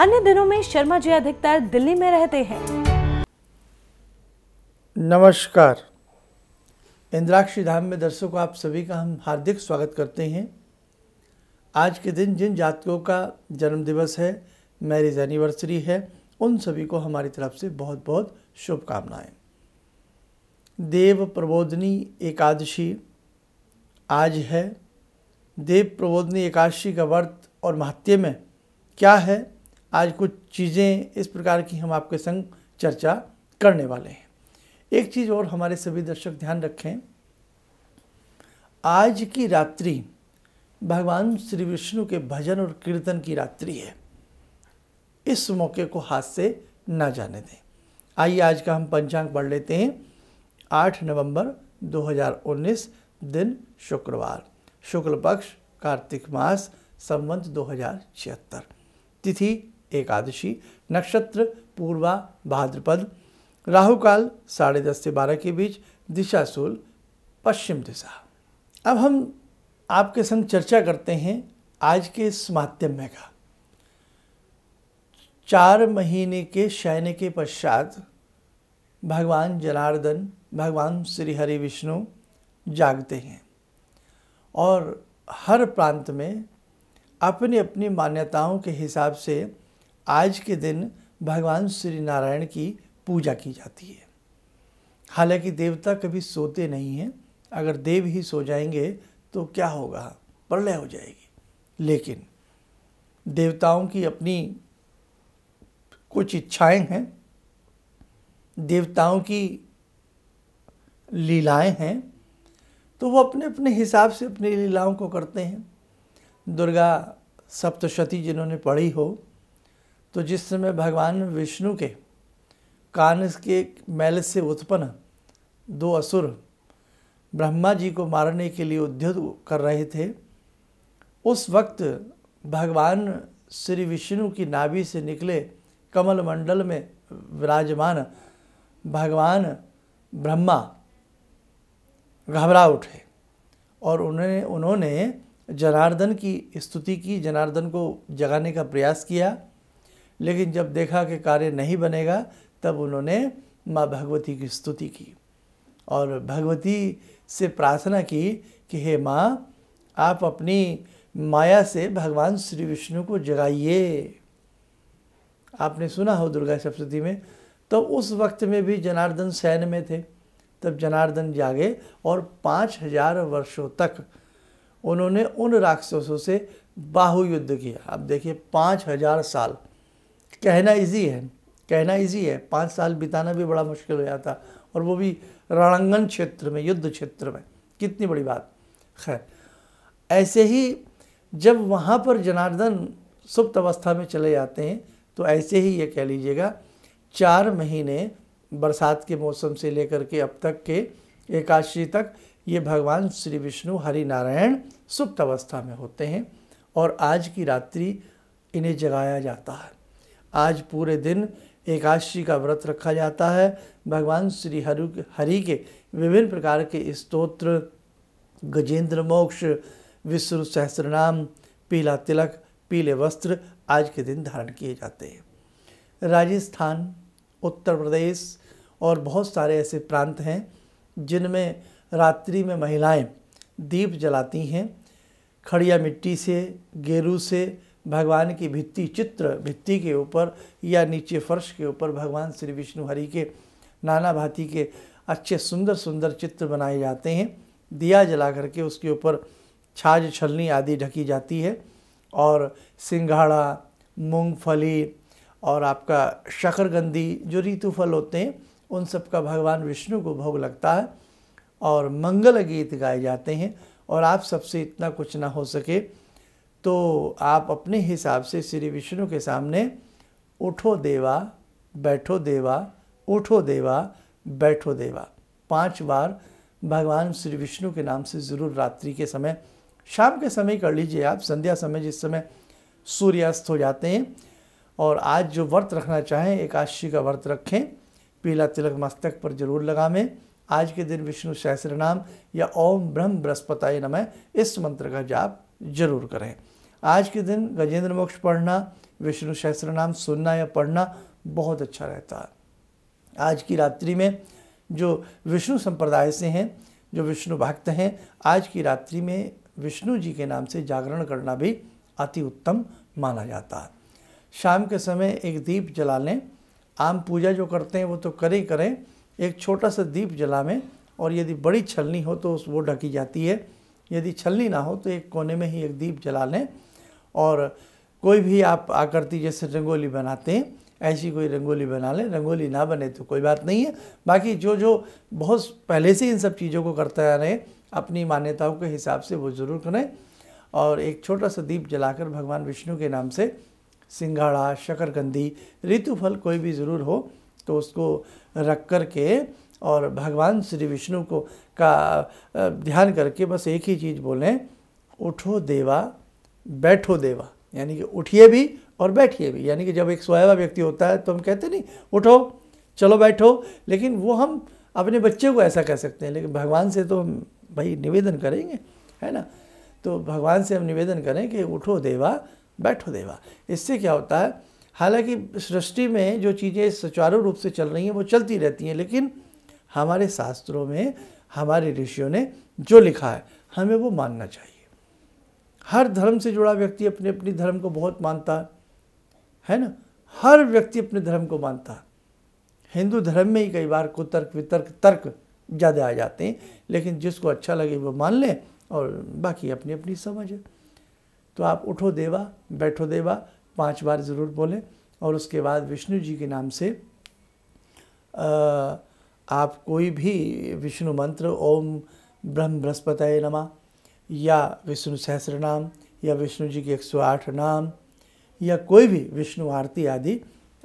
अन्य दिनों में शर्मा जी अधिकतर दिल्ली में रहते हैं नमस्कार इंद्राक्षी धाम में दर्शकों आप सभी का हम हार्दिक स्वागत करते हैं आज के दिन जिन जातकों का जन्मदिवस है मैरिज एनिवर्सरी है उन सभी को हमारी तरफ से बहुत बहुत शुभकामनाएं देव प्रबोधनी एकादशी आज है देव प्रबोधनी एकादशी का व्रत और महात्य में क्या है आज कुछ चीज़ें इस प्रकार की हम आपके संग चर्चा करने वाले हैं एक चीज़ और हमारे सभी दर्शक ध्यान रखें आज की रात्रि भगवान श्री विष्णु के भजन और कीर्तन की रात्रि है इस मौके को हाथ से ना जाने दें आइए आज का हम पंचांग पढ़ लेते हैं 8 नवंबर 2019 दिन शुक्रवार शुक्ल पक्ष कार्तिक मास संबंध दो तिथि एकादशी नक्षत्र पूर्वा भाद्रपद राहुकाल साढ़े दस से बारह के बीच दिशा सूल पश्चिम दिशा अब हम आपके संग चर्चा करते हैं आज के इस माध्यम का चार महीने के शयन के पश्चात भगवान जनार्दन भगवान श्री हरि विष्णु जागते हैं और हर प्रांत में अपनी अपनी मान्यताओं के हिसाब से आज के दिन भगवान श्री नारायण की पूजा की जाती है हालांकि देवता कभी सोते नहीं हैं अगर देव ही सो जाएंगे तो क्या होगा प्रलय हो जाएगी लेकिन देवताओं की अपनी कुछ इच्छाएं हैं देवताओं की लीलाएं हैं तो वो अपने अपने हिसाब से अपनी लीलाओं को करते हैं दुर्गा सप्तशती जिन्होंने पढ़ी हो तो जिस समय भगवान विष्णु के कान के मैल से उत्पन्न दो असुर ब्रह्मा जी को मारने के लिए उद्युत कर रहे थे उस वक्त भगवान श्री विष्णु की नाभि से निकले कमल मंडल में विराजमान भगवान ब्रह्मा घबरा उठे और उन्होंने उन्होंने जनार्दन की स्तुति की जनार्दन को जगाने का प्रयास किया लेकिन जब देखा कि कार्य नहीं बनेगा तब उन्होंने माँ भगवती की स्तुति की और भगवती से प्रार्थना की कि हे माँ आप अपनी माया से भगवान श्री विष्णु को जगाइए आपने सुना हो दुर्गा सप्तती में तो उस वक्त में भी जनार्दन सैन में थे तब जनार्दन जागे और पाँच हजार वर्षों तक उन्होंने उन राक्षसों से बाहु युद्ध किया अब देखिए पाँच हजार साल कहना इजी है कहना इजी है पाँच साल बिताना भी बड़ा मुश्किल हो जाता और वो भी रणांगन क्षेत्र में युद्ध क्षेत्र में कितनी बड़ी बात खैर ऐसे ही जब वहाँ पर जनार्दन सुप्त अवस्था में चले जाते हैं तो ऐसे ही ये कह लीजिएगा चार महीने बरसात के मौसम से लेकर के अब तक के एकादशी तक ये भगवान श्री विष्णु हरि नारायण सुप्त अवस्था में होते हैं और आज की रात्रि इन्हें जगाया जाता है आज पूरे दिन एकादशी का व्रत रखा जाता है भगवान श्री हरु हरि के विभिन्न प्रकार के स्तोत्र गजेंद्र मोक्ष विष्णु सहस्रनाम पीला तिलक पीले वस्त्र आज के दिन धारण किए जाते हैं राजस्थान उत्तर प्रदेश और बहुत सारे ऐसे प्रांत हैं जिनमें रात्रि में महिलाएं दीप जलाती हैं खड़िया मिट्टी से गेरू से भगवान की भित्ति चित्र भित्ति के ऊपर या नीचे फर्श के ऊपर भगवान श्री विष्णु हरि के नाना भांति के अच्छे सुंदर सुंदर चित्र बनाए जाते हैं दिया जला करके उसके ऊपर छाछ छलनी आदि ढकी जाती है और सिंघाड़ा मूंगफली और आपका शकरगंदी जो ऋतु फल होते हैं उन सब का भगवान विष्णु को भोग लगता है और मंगल गीत गाए जाते हैं और आप सबसे इतना कुछ ना हो सके तो आप अपने हिसाब से श्री विष्णु के सामने उठो देवा बैठो देवा उठो देवा बैठो देवा पांच बार भगवान श्री विष्णु के नाम से ज़रूर रात्रि के समय शाम के समय कर लीजिए आप संध्या समय जिस समय सूर्यास्त हो जाते हैं और आज जो व्रत रखना चाहें एकादशी का व्रत रखें पीला तिलक मस्तक पर जरूर लगावें आज के दिन विष्णु सहस्र नाम या ओम ब्रह्म बृहस्पताय नमः इस मंत्र का जाप जरूर करें आज के दिन गजेंद्र मोक्ष पढ़ना विष्णु सहस्त्र नाम सुनना या पढ़ना बहुत अच्छा रहता है आज की रात्रि में जो विष्णु संप्रदाय से हैं जो विष्णु भक्त हैं आज की रात्रि में विष्णु जी के नाम से जागरण करना भी अति उत्तम माना जाता है शाम के समय एक दीप जला लें आम पूजा जो करते हैं वो तो करें करें एक छोटा सा दीप जला में और यदि बड़ी छलनी हो तो उस वो ढकी जाती है यदि छलनी ना हो तो एक कोने में ही एक दीप जला लें और कोई भी आप आकृति जैसे रंगोली बनाते हैं ऐसी कोई रंगोली बना लें रंगोली ना बने तो कोई बात नहीं है बाकी जो जो बहुत पहले से इन सब चीज़ों को करते आ रहे अपनी मान्यताओं के हिसाब से वो ज़रूर करें और एक छोटा सा दीप जलाकर भगवान विष्णु के नाम से सिंघाड़ा शकरकंदी ऋतुफल कोई भी ज़रूर हो तो उसको रख कर के और भगवान श्री विष्णु को का ध्यान करके बस एक ही चीज़ बोलें उठो देवा बैठो देवा यानी कि उठिए भी और बैठिए भी यानी कि जब एक सोया व्यक्ति होता है तो हम कहते नहीं उठो चलो बैठो लेकिन वो हम अपने बच्चे को ऐसा कह सकते हैं लेकिन भगवान से तो हम भाई निवेदन करेंगे है ना तो भगवान से हम निवेदन करें कि उठो देवा बैठो देवा इससे क्या होता है हालांकि सृष्टि में जो चीज़ें सुचारू रूप से चल रही हैं वो चलती रहती हैं लेकिन हमारे शास्त्रों में हमारे ऋषियों ने जो लिखा है हमें वो मानना चाहिए हर धर्म से जुड़ा व्यक्ति अपने अपने धर्म को बहुत मानता है ना हर व्यक्ति अपने धर्म को मानता हिंदू धर्म में ही कई बार को तर्क वितर्क तर्क ज़्यादा आ जाते हैं लेकिन जिसको अच्छा लगे वो मान लें और बाकी अपनी अपनी समझ है तो आप उठो देवा बैठो देवा पांच बार ज़रूर बोलें और उसके बाद विष्णु जी के नाम से आ, आप कोई भी विष्णु मंत्र ओम ब्रह्म बृहस्पत नमा या विष्णु सहस्र नाम या विष्णु जी के 108 नाम या कोई भी विष्णु आरती आदि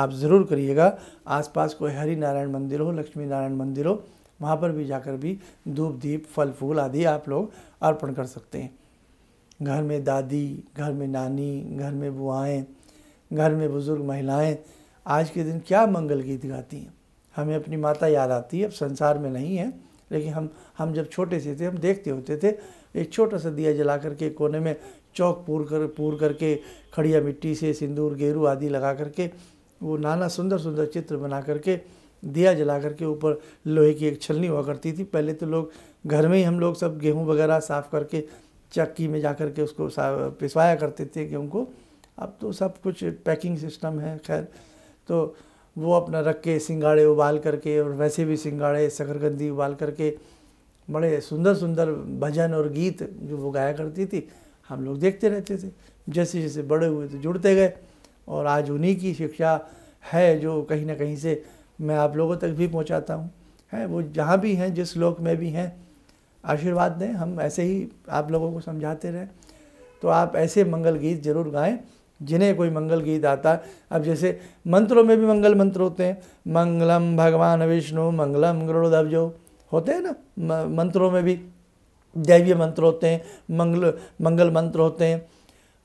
आप ज़रूर करिएगा आसपास कोई हरि नारायण मंदिर हो लक्ष्मी नारायण मंदिर हो वहाँ पर भी जाकर भी धूप दीप फल फूल आदि आप लोग अर्पण कर सकते हैं घर में दादी घर में नानी घर में बुआएँ घर में बुज़ुर्ग महिलाएं आज के दिन क्या मंगल गीत गाती हैं हमें अपनी माता याद आती है अब संसार में नहीं है लेकिन हम हम जब छोटे से थे हम देखते होते थे एक छोटा सा दिया जला करके कोने में चौक पूर कर पूर करके खड़िया मिट्टी से सिंदूर गेरू आदि लगा करके वो नाना सुंदर सुंदर चित्र बना करके दिया जला करके ऊपर लोहे की एक छलनी हुआ करती थी पहले तो लोग घर में ही हम लोग सब गेहूँ वगैरह साफ़ करके चक्की में जा कर के उसको पिसवाया करते थे गेहूँ को अब तो सब कुछ पैकिंग सिस्टम है खैर तो वो अपना रख के सिंगाड़े उबाल करके और वैसे भी सिंगाड़े शकरकंदी उबाल करके बड़े सुंदर सुंदर भजन और गीत जो वो गाया करती थी हम लोग देखते रहते थे जैसे जैसे बड़े हुए तो जुड़ते गए और आज उन्हीं की शिक्षा है जो कहीं ना कहीं से मैं आप लोगों तक भी पहुंचाता हूं है वो जहाँ भी हैं जिस लोक में भी हैं आशीर्वाद दें हम ऐसे ही आप लोगों को समझाते रहें तो आप ऐसे मंगल गीत जरूर गाएं जिन्हें कोई मंगल गीत आता है अब जैसे मंत्रों में भी मंगल मंत्र होते हैं मंगलम भगवान विष्णु मंगलम जो होते हैं ना मंत्रों में भी दैवीय मंत्र होते हैं मंगल मंगल मंत्र होते हैं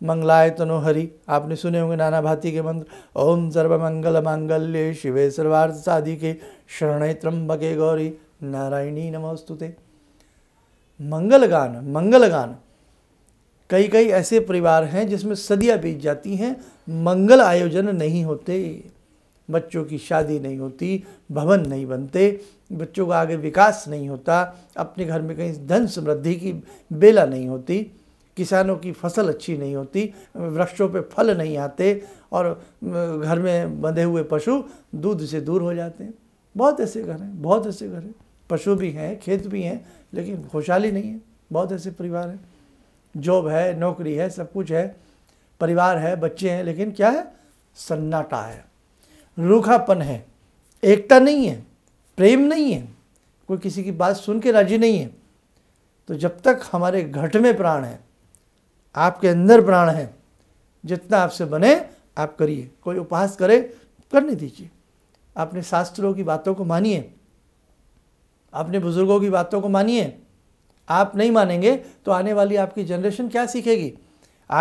मंगलाय तनो हरि आपने सुने होंगे नाना भाती के मंत्र ओम सर्वमंगल मांगल्य शिवे सर्वार्थ साधि के शरण त्रम्बके गौरी नारायणी नमोस्तुते मंगल गान मंगल गान कई कई ऐसे परिवार हैं जिसमें सदियाँ बीत जाती हैं मंगल आयोजन नहीं होते बच्चों की शादी नहीं होती भवन नहीं बनते बच्चों का आगे विकास नहीं होता अपने घर में कहीं धन समृद्धि की बेला नहीं होती किसानों की फसल अच्छी नहीं होती वृक्षों पे फल नहीं आते और घर में बंधे हुए पशु दूध से दूर हो जाते हैं बहुत ऐसे घर हैं बहुत ऐसे घर हैं पशु भी हैं खेत भी हैं लेकिन खुशहाली नहीं है बहुत ऐसे परिवार हैं जॉब है नौकरी है सब कुछ है परिवार है बच्चे हैं लेकिन क्या है सन्नाटा है रूखापन है एकता नहीं है प्रेम नहीं है कोई किसी की बात सुन के राजी नहीं है तो जब तक हमारे घट में प्राण है आपके अंदर प्राण है जितना आपसे बने आप करिए कोई उपहास करे करने दीजिए आपने शास्त्रों की बातों को मानिए अपने बुजुर्गों की बातों को मानिए आप नहीं मानेंगे तो आने वाली आपकी जनरेशन क्या सीखेगी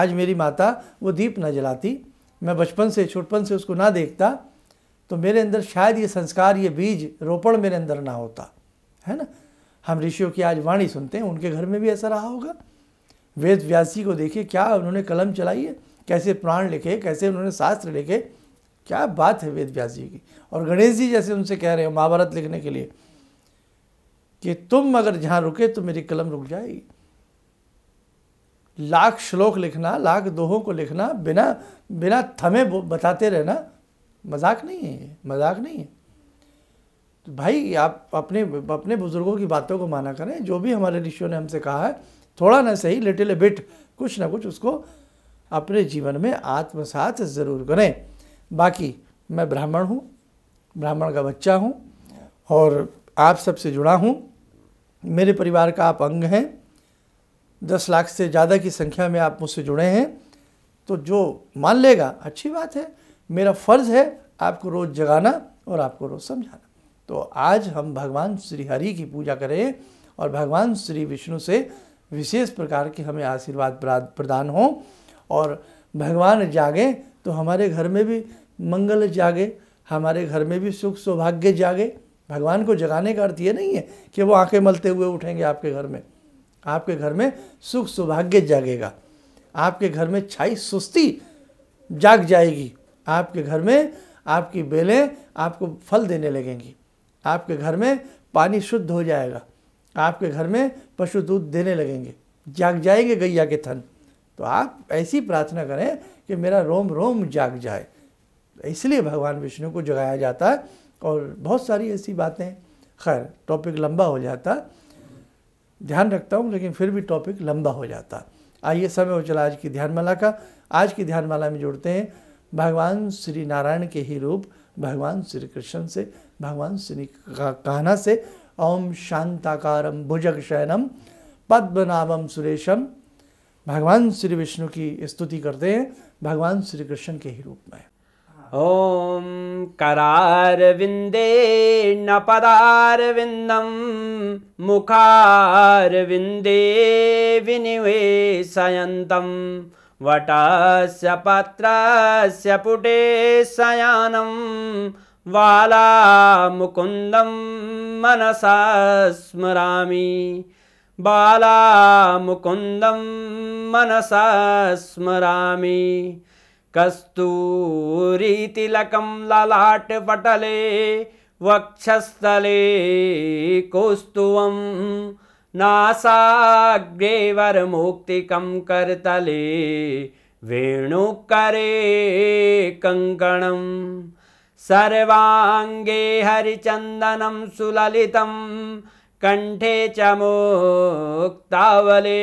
आज मेरी माता वो दीप ना जलाती मैं बचपन से छोटपन से उसको ना देखता तो मेरे अंदर शायद ये संस्कार ये बीज रोपण मेरे अंदर ना होता है ना हम ऋषियों की आज वाणी सुनते हैं उनके घर में भी ऐसा रहा होगा वेद व्यासी को देखिए क्या उन्होंने कलम चलाई है कैसे प्राण लिखे कैसे उन्होंने शास्त्र लिखे क्या बात है वेद व्यास जी की और गणेश जी जैसे उनसे कह रहे हो महाभारत लिखने के लिए कि तुम अगर जहाँ रुके तो मेरी कलम रुक जाएगी लाख श्लोक लिखना लाख दोहों को लिखना बिना बिना थमे बताते रहना मजाक नहीं है ये मजाक नहीं है तो भाई आप अपने अपने बुज़ुर्गों की बातों को माना करें जो भी हमारे ऋषियों ने हमसे कहा है थोड़ा ना सही लिटिल बिट कुछ ना कुछ उसको अपने जीवन में आत्मसात ज़रूर करें बाकी मैं ब्राह्मण हूँ ब्राह्मण का बच्चा हूँ और आप सबसे जुड़ा हूँ मेरे परिवार का आप अंग हैं दस लाख से ज़्यादा की संख्या में आप मुझसे जुड़े हैं तो जो मान लेगा अच्छी बात है मेरा फ़र्ज़ है आपको रोज़ जगाना और आपको रोज़ समझाना तो आज हम भगवान श्री हरि की पूजा करें और भगवान श्री विष्णु से विशेष प्रकार के हमें आशीर्वाद प्रदान हों और भगवान जागे तो हमारे घर में भी मंगल जागे हमारे घर में भी सुख सौभाग्य जागे भगवान को जगाने का अर्थ ये नहीं है कि वो आंखें मलते हुए उठेंगे आपके घर में आपके घर में सुख सौभाग्य जागेगा आपके घर में छाई सुस्ती जाग जाएगी आपके घर में आपकी बेलें आपको फल देने लगेंगी आपके घर में पानी शुद्ध हो जाएगा आपके घर में पशु दूध देने लगेंगे जाग जाएंगे गैया के थन तो आप ऐसी प्रार्थना करें कि मेरा रोम रोम जाग जाए इसलिए भगवान विष्णु को जगाया जाता है और बहुत सारी ऐसी बातें खैर टॉपिक लंबा हो जाता ध्यान रखता हूँ लेकिन फिर भी टॉपिक लंबा हो जाता आइए समय हो चला आज की ध्यानमाला का आज की ध्यानमाला में जुड़ते हैं भगवान श्री नारायण के ही रूप भगवान श्री कृष्ण से भगवान श्री कहना से ओम शांताकारम भुजग शयनम पद्मनाभम सुरेशम भगवान श्री विष्णु की स्तुति करते हैं भगवान श्री कृष्ण के ही रूप में ॐ करारविन्देणपदारविन्दं मुखारविन्दे विनिवेशयन्तं वटस्य पत्रस्य पुटेशयानं बालामुकुन्दं मनसा स्मरामि बालामुकुन्दं मनसा स्मरामि कस्तूरीतिलकं ललाटपटले वक्षस्थले कौस्तुवं नासाग्रेवरमुक्तिकं कर्तले वेणुकरे कङ्कणं सर्वाङ्गे हरिचन्दनं सुललितं कण्ठे च मोक्तावले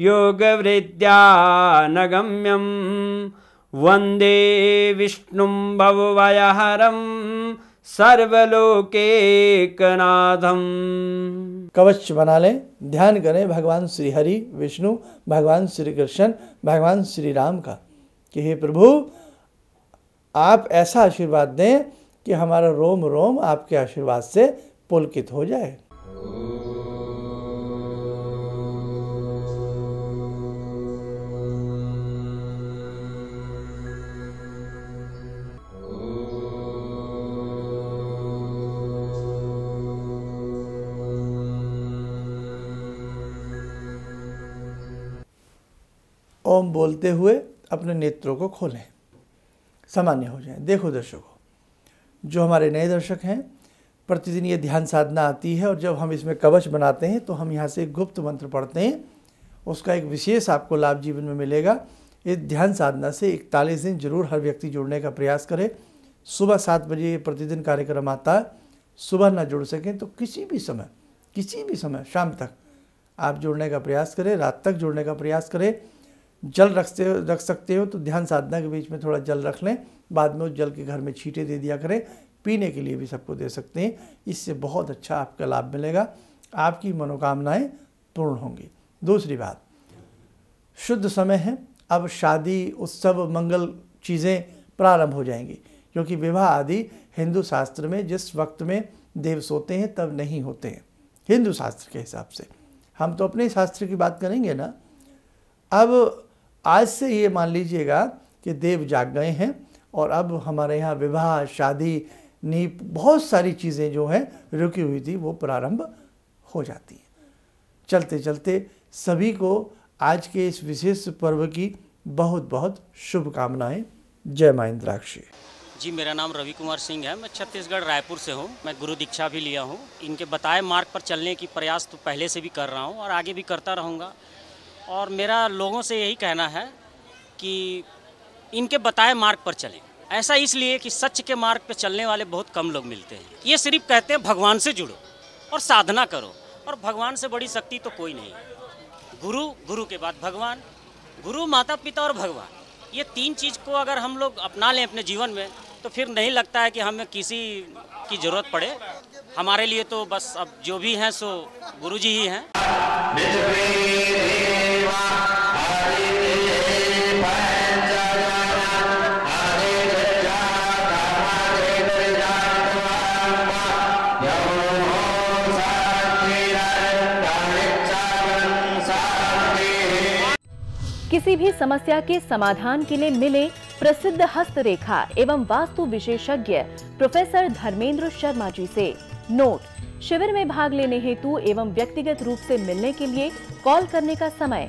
योगवृद्ध्यानगम्यं वन्दे विष्णुं भववयहरं सर्वलोकेकनाथम कवच बना लें ध्यान करें भगवान श्री हरि विष्णु भगवान श्री कृष्ण भगवान श्री राम का कि हे प्रभु आप ऐसा आशीर्वाद दें कि हमारा रोम रोम आपके आशीर्वाद से पुलकित हो जाए बोलते हुए अपने नेत्रों को खोलें सामान्य हो जाएं देखो दर्शकों जो हमारे नए दर्शक हैं प्रतिदिन ये ध्यान साधना आती है और जब हम इसमें कवच बनाते हैं तो हम यहाँ से गुप्त मंत्र पढ़ते हैं उसका एक विशेष आपको लाभ जीवन में मिलेगा इस ध्यान साधना से इकतालीस दिन जरूर हर व्यक्ति जुड़ने का प्रयास करे सुबह सात बजे प्रतिदिन कार्यक्रम आता है सुबह ना जुड़ सकें तो किसी भी समय किसी भी समय शाम तक आप जुड़ने का प्रयास करें रात तक जुड़ने का प्रयास करें जल रखते हो रख सकते हो तो ध्यान साधना के बीच में थोड़ा जल रख लें बाद में उस जल के घर में छींटे दे दिया करें पीने के लिए भी सबको दे सकते हैं इससे बहुत अच्छा आपका लाभ मिलेगा आपकी मनोकामनाएं पूर्ण होंगी दूसरी बात शुद्ध समय है अब शादी उत्सव मंगल चीज़ें प्रारंभ हो जाएंगी क्योंकि विवाह आदि हिंदू शास्त्र में जिस वक्त में देव सोते हैं तब नहीं होते हैं हिंदू शास्त्र के हिसाब से हम तो अपने शास्त्र की बात करेंगे ना अब आज से ये मान लीजिएगा कि देव जाग गए हैं और अब हमारे यहाँ विवाह शादी नीप बहुत सारी चीज़ें जो हैं रुकी हुई थी वो प्रारंभ हो जाती हैं चलते चलते सभी को आज के इस विशेष पर्व की बहुत बहुत शुभकामनाएं जय महेंद्राक्षी जी मेरा नाम रवि कुमार सिंह है मैं छत्तीसगढ़ रायपुर से हूँ मैं गुरु दीक्षा भी लिया हूँ इनके बताए मार्ग पर चलने की प्रयास तो पहले से भी कर रहा हूँ और आगे भी करता रहूँगा और मेरा लोगों से यही कहना है कि इनके बताए मार्ग पर चलें ऐसा इसलिए कि सच के मार्ग पर चलने वाले बहुत कम लोग मिलते हैं ये सिर्फ कहते हैं भगवान से जुड़ो और साधना करो और भगवान से बड़ी शक्ति तो कोई नहीं गुरु गुरु के बाद भगवान गुरु माता पिता और भगवान ये तीन चीज़ को अगर हम लोग अपना लें अपने जीवन में तो फिर नहीं लगता है कि हमें किसी की ज़रूरत पड़े हमारे लिए तो बस अब जो भी हैं सो गुरु जी ही हैं किसी भी समस्या के समाधान के लिए मिले प्रसिद्ध हस्तरेखा एवं वास्तु विशेषज्ञ प्रोफेसर धर्मेंद्र शर्मा जी से नोट शिविर में भाग लेने हेतु एवं व्यक्तिगत रूप से मिलने के लिए कॉल करने का समय